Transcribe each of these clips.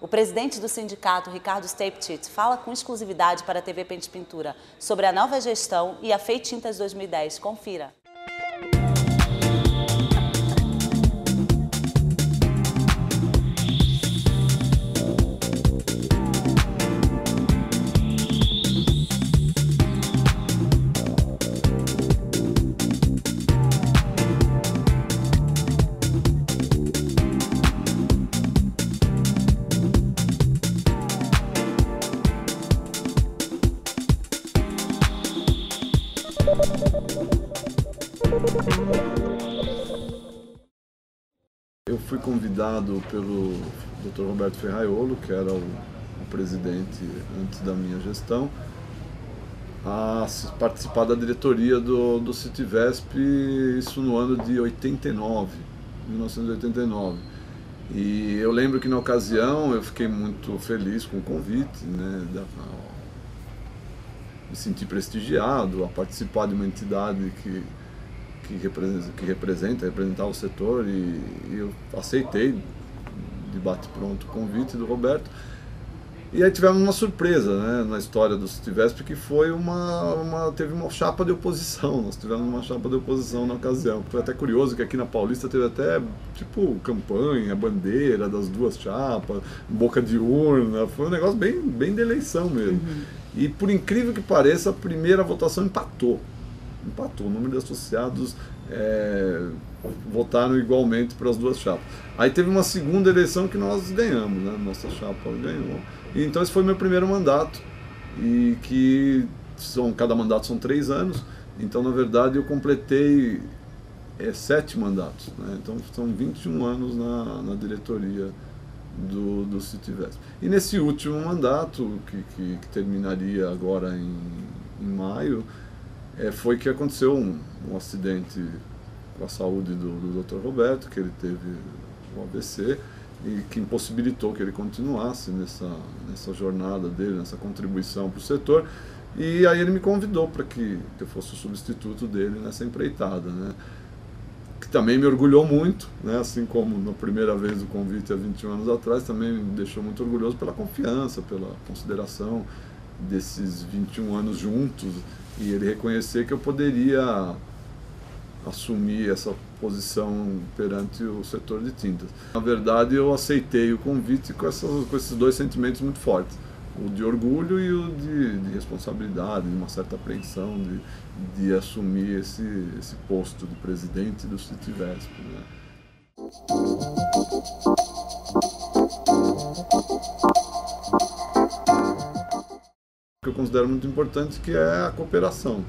O presidente do sindicato, Ricardo Staptit, fala com exclusividade para a TV Pente Pintura sobre a nova gestão e a Feitintas 2010. Confira. convidado pelo Dr. Roberto Ferraiolo, que era o, o presidente antes da minha gestão, a participar da diretoria do, do Citivesp, isso no ano de 89, 1989. E eu lembro que na ocasião eu fiquei muito feliz com o convite, né, da, me senti prestigiado a participar de uma entidade que que representa, que representa representar o setor e, e eu aceitei de bate pronto o convite do Roberto. E aí tivemos uma surpresa né, na história do Citivesp, que foi uma, uma. teve uma chapa de oposição. Nós tivemos uma chapa de oposição na ocasião. Foi até curioso que aqui na Paulista teve até tipo campanha, bandeira das duas chapas, boca de urna. Foi um negócio bem, bem de eleição mesmo. Uhum. E por incrível que pareça, a primeira votação empatou empatou. O número de associados é, votaram igualmente para as duas chapas. Aí teve uma segunda eleição que nós ganhamos, né? Nossa chapa ganhou. E, então esse foi meu primeiro mandato e que são cada mandato são três anos. Então na verdade eu completei é, sete mandatos. Né? Então são 21 anos na, na diretoria do, do CityVesp. E nesse último mandato, que, que, que terminaria agora em, em maio, é, foi que aconteceu um, um, acidente com a saúde do, do Dr. Roberto, que ele teve um AVC e que impossibilitou que ele continuasse nessa, nessa jornada dele, nessa contribuição para o setor. E aí ele me convidou para que, que eu fosse o substituto dele nessa empreitada, né? que também me orgulhou muito, né? assim como na primeira vez do convite há 21 anos atrás, também me deixou muito orgulhoso pela confiança, pela consideração desses 21 anos juntos e ele reconhecer que eu poderia assumir essa posição perante o setor de tintas. Na verdade, eu aceitei o convite com, essas, com esses dois sentimentos muito fortes, o de orgulho e o de, de responsabilidade, de uma certa apreensão de, de assumir esse, esse, posto de presidente do Citivesp. Né? que eu considero muito importante, que é a cooperação.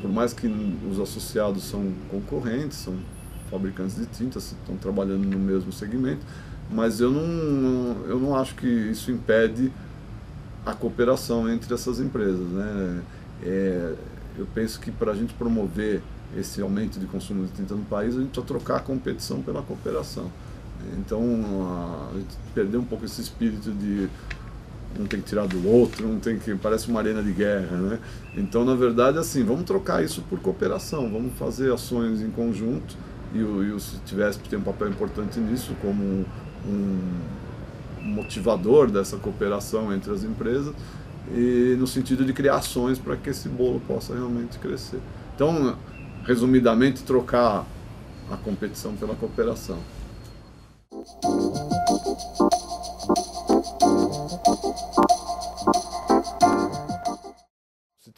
Por mais que os associados são concorrentes, são fabricantes de tintas, estão trabalhando no mesmo segmento, mas eu não, eu não acho que isso impede a cooperação entre essas empresas. Né? É, eu penso que para a gente promover esse aumento de consumo de tinta no país, a gente precisa trocar a competição pela cooperação. Então, a, a gente perdeu um pouco esse espírito de um tem que tirar do outro, um tem que. parece uma arena de guerra, né? Então, na verdade, assim, vamos trocar isso por cooperação, vamos fazer ações em conjunto e o, e o CITVESP tem um papel importante nisso, como um, um motivador dessa cooperação entre as empresas e no sentido de criar ações para que esse bolo possa realmente crescer. Então, resumidamente, trocar a competição pela cooperação.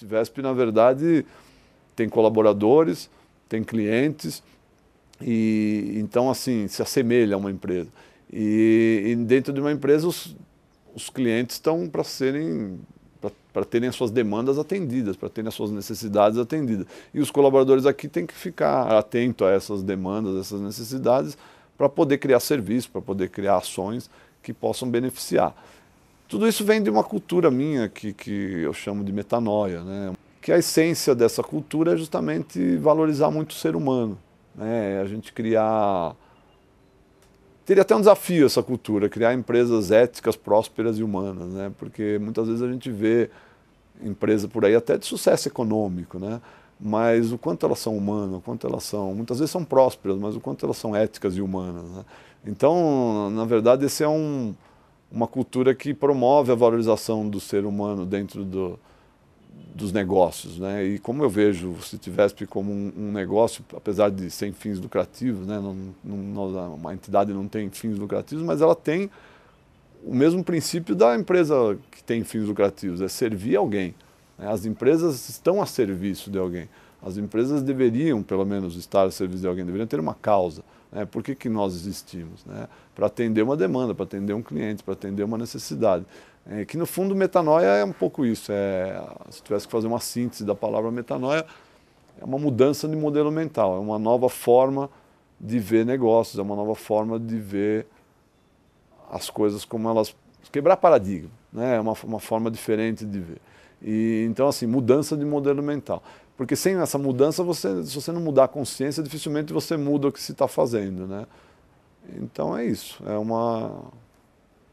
VESP, na verdade, tem colaboradores, tem clientes, e então, assim, se assemelha a uma empresa. E, e dentro de uma empresa, os, os clientes estão para serem para terem as suas demandas atendidas, para terem as suas necessidades atendidas. E os colaboradores aqui têm que ficar atento a essas demandas, essas necessidades, para poder criar serviços, para poder criar ações que possam beneficiar. Tudo isso vem de uma cultura minha que, que eu chamo de metanoia, né? que a essência dessa cultura é justamente valorizar muito o ser humano. Né? A gente criar. Teria até um desafio essa cultura, criar empresas éticas, prósperas e humanas, né? porque muitas vezes a gente vê empresa por aí até de sucesso econômico, né? mas o quanto elas são humanas, o quanto elas são. Muitas vezes são prósperas, mas o quanto elas são éticas e humanas. Né? Então, na verdade, esse é um uma cultura que promove a valorização do ser humano dentro do, dos negócios. Né? E como eu vejo o Citivesp como um, um negócio, apesar de sem fins lucrativos, né? Não, não, uma entidade não tem fins lucrativos, mas ela tem o mesmo princípio da empresa que tem fins lucrativos, é servir alguém. Né? As empresas estão a serviço de alguém. As empresas deveriam, pelo menos, estar a serviço de alguém, deveriam ter uma causa. Né? Por que, que nós existimos? Né? Para atender uma demanda, para atender um cliente, para atender uma necessidade. É, que no fundo metanoia é um pouco isso. É, se tivesse que fazer uma síntese da palavra metanoia, é uma mudança de modelo mental, é uma nova forma de ver negócios, é uma nova forma de ver as coisas como elas. quebrar paradigma, né? é uma, uma forma diferente de ver. E, então, assim, mudança de modelo mental. Porque sem essa mudança, você, se você não mudar a consciência, dificilmente você muda o que se está fazendo, né? Então é isso, é uma,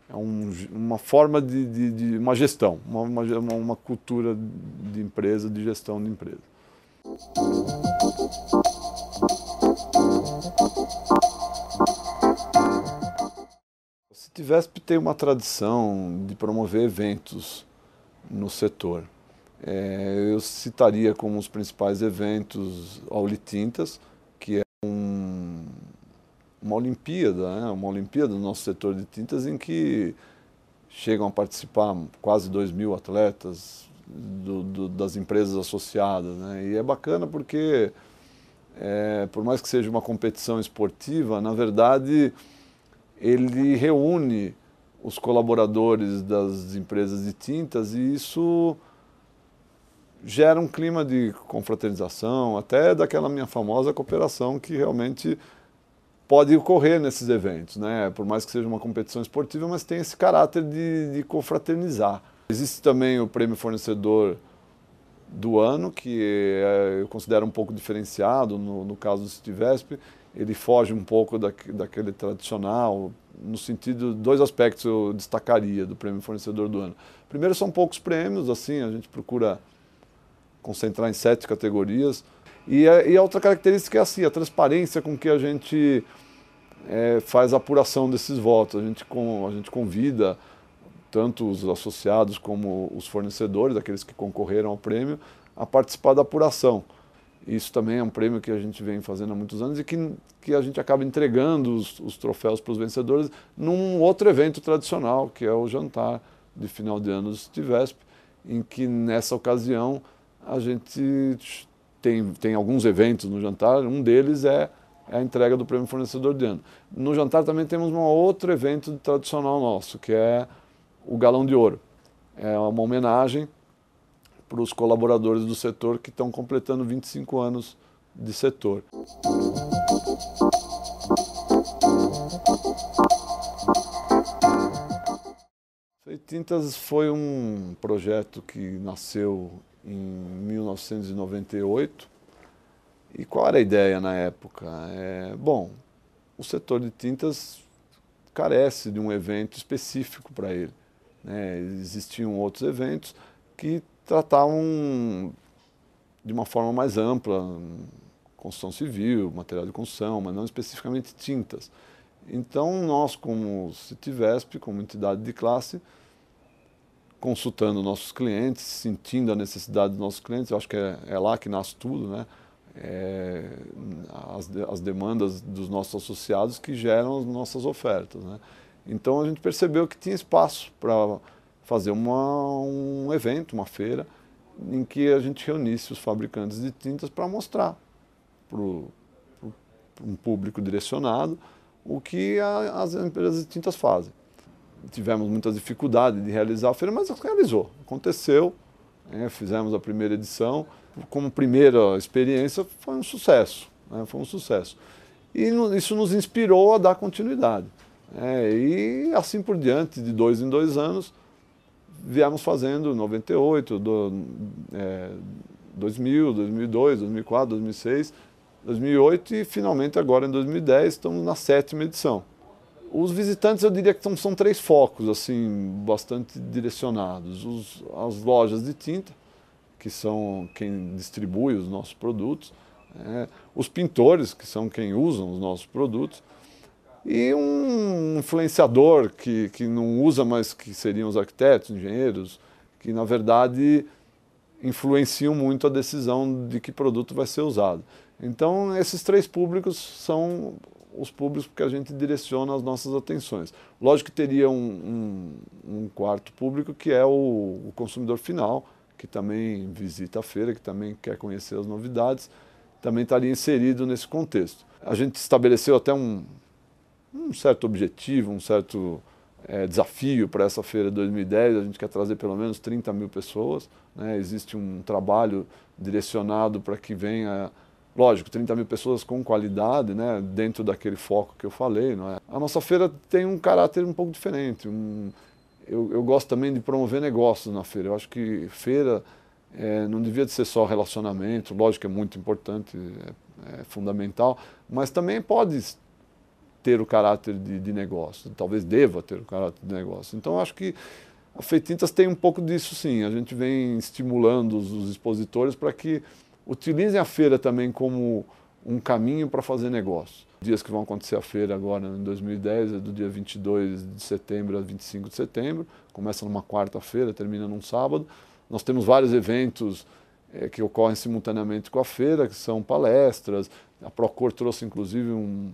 é um, uma forma de, de, de uma gestão, uma, uma, uma cultura de empresa, de gestão de empresa. Se tivesse tem uma tradição de promover eventos no setor. É, eu citaria como os principais eventos Auli Tintas, que é um, uma Olimpíada, né? uma Olimpíada do nosso setor de tintas em que chegam a participar quase 2 mil atletas do, do, das empresas associadas. Né? E é bacana porque, é, por mais que seja uma competição esportiva, na verdade ele reúne os colaboradores das empresas de tintas e isso gera um clima de confraternização, até daquela minha famosa cooperação que realmente pode ocorrer nesses eventos, né? Por mais que seja uma competição esportiva, mas tem esse caráter de, de confraternizar. Existe também o prêmio fornecedor do ano, que é, eu considero um pouco diferenciado no, no caso do Citivesp. Ele foge um pouco da, daquele tradicional, no sentido, dois aspectos eu destacaria do prêmio fornecedor do ano. Primeiro, são poucos prêmios, assim, a gente procura concentrar em sete categorias. E, é, e a outra característica é assim, a transparência com que a gente é, faz a apuração desses votos. A gente, com, a gente convida tanto os associados como os fornecedores, aqueles que concorreram ao prêmio, a participar da apuração. Isso também é um prêmio que a gente vem fazendo há muitos anos e que, que a gente acaba entregando os, os troféus para os vencedores num outro evento tradicional, que é o jantar de final de ano do Stivesp, em que nessa ocasião a gente tem, tem alguns eventos no jantar, um deles é a entrega do prêmio fornecedor de ano. No jantar também temos um outro evento tradicional nosso, que é o Galão de Ouro. É uma homenagem para os colaboradores do setor que estão completando 25 anos de setor. Feitintas foi um projeto que nasceu em 1998. E qual era a ideia na época? É, bom, o setor de tintas carece de um evento específico para ele. Né? Existiam outros eventos que tratavam de uma forma mais ampla, construção civil, material de construção, mas não especificamente tintas. Então, nós, como Citivesp, como entidade de classe, consultando nossos clientes, sentindo a necessidade dos nossos clientes. Eu acho que é, é lá que nasce tudo, né? É, as, as demandas dos nossos associados que geram as nossas ofertas, né? Então a gente percebeu que tinha espaço para fazer uma, um evento, uma feira, em que a gente reunisse os fabricantes de tintas para mostrar para um público direcionado o que a, as empresas de tintas fazem tivemos muita dificuldade de realizar a feira, mas realizou, aconteceu, né? fizemos a primeira edição, como primeira experiência foi um sucesso, né? foi um sucesso. E isso nos inspirou a dar continuidade. Né, e assim por diante, de dois em dois anos, viemos fazendo 98, do, é, 2000, 2002, 2004, 2006, 2008 e finalmente agora em 2010 estamos na sétima edição. Os visitantes, eu diria que são, são três focos, assim, bastante direcionados. Os, as lojas de tinta, que são quem distribui os nossos produtos, é, os pintores, que são quem usam os nossos produtos, e um influenciador que, que não usa, mas que seriam os arquitetos, engenheiros, que na verdade influenciam muito a decisão de que produto vai ser usado. Então, esses três públicos são os públicos que a gente direciona as nossas atenções. Lógico que teria um, um, um quarto público que é o, o, consumidor final, que também visita a feira, que também quer conhecer as novidades, também estaria inserido nesse contexto. A gente estabeleceu até um, um certo objetivo, um certo é, desafio para essa feira de 2010. A gente quer trazer pelo menos 30 mil pessoas. Né? Existe um trabalho direcionado para que venha Lógico, 30 mil pessoas com qualidade, né, dentro daquele foco que eu falei. Não é? A nossa feira tem um caráter um pouco diferente. Um, eu, eu gosto também de promover negócios na feira. Eu acho que feira é, não devia ser só relacionamento, lógico é muito importante, é, é fundamental, mas também pode ter o caráter de, de, negócio, talvez deva ter o caráter de negócio. Então, acho que a Feitintas tem um pouco disso sim, a gente vem estimulando os, os expositores para que utilizem a feira também como um caminho para fazer negócio. Dias que vão acontecer a feira agora em 2010, é do dia 22 de setembro a 25 de setembro, começa numa quarta-feira, termina num sábado. Nós temos vários eventos é, que ocorrem simultaneamente com a feira, que são palestras. A Procor trouxe inclusive um,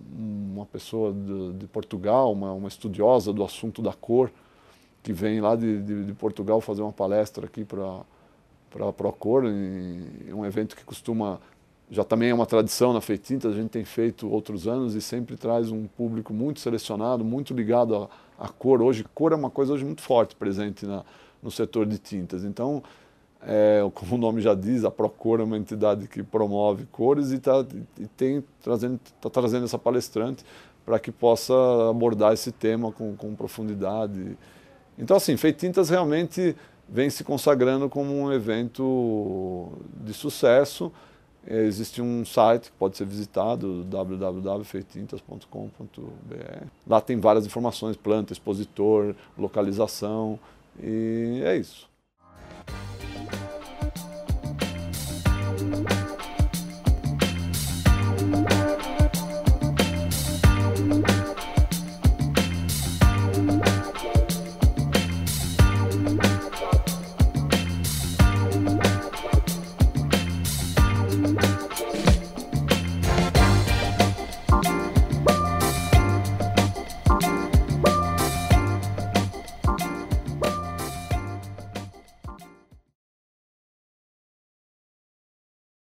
uma pessoa de, de Portugal, uma, uma, estudiosa do assunto da cor, que vem lá de, de, de Portugal fazer uma palestra aqui para para a Procor, em é um evento que costuma já também é uma tradição na Feitinta, a gente tem feito outros anos e sempre traz um público muito selecionado, muito ligado à, cor. Hoje, cor é uma coisa hoje muito forte presente na, no setor de tintas. Então, é, como o nome já diz, a Procor é uma entidade que promove cores e está trazendo, tá trazendo essa palestrante para que possa abordar esse tema com, com profundidade. Então, assim, Feitintas realmente vem se consagrando como um evento de sucesso. Existe um site que pode ser visitado, www.feitintas.com.br. Lá tem várias informações, planta, expositor, localização, e é isso.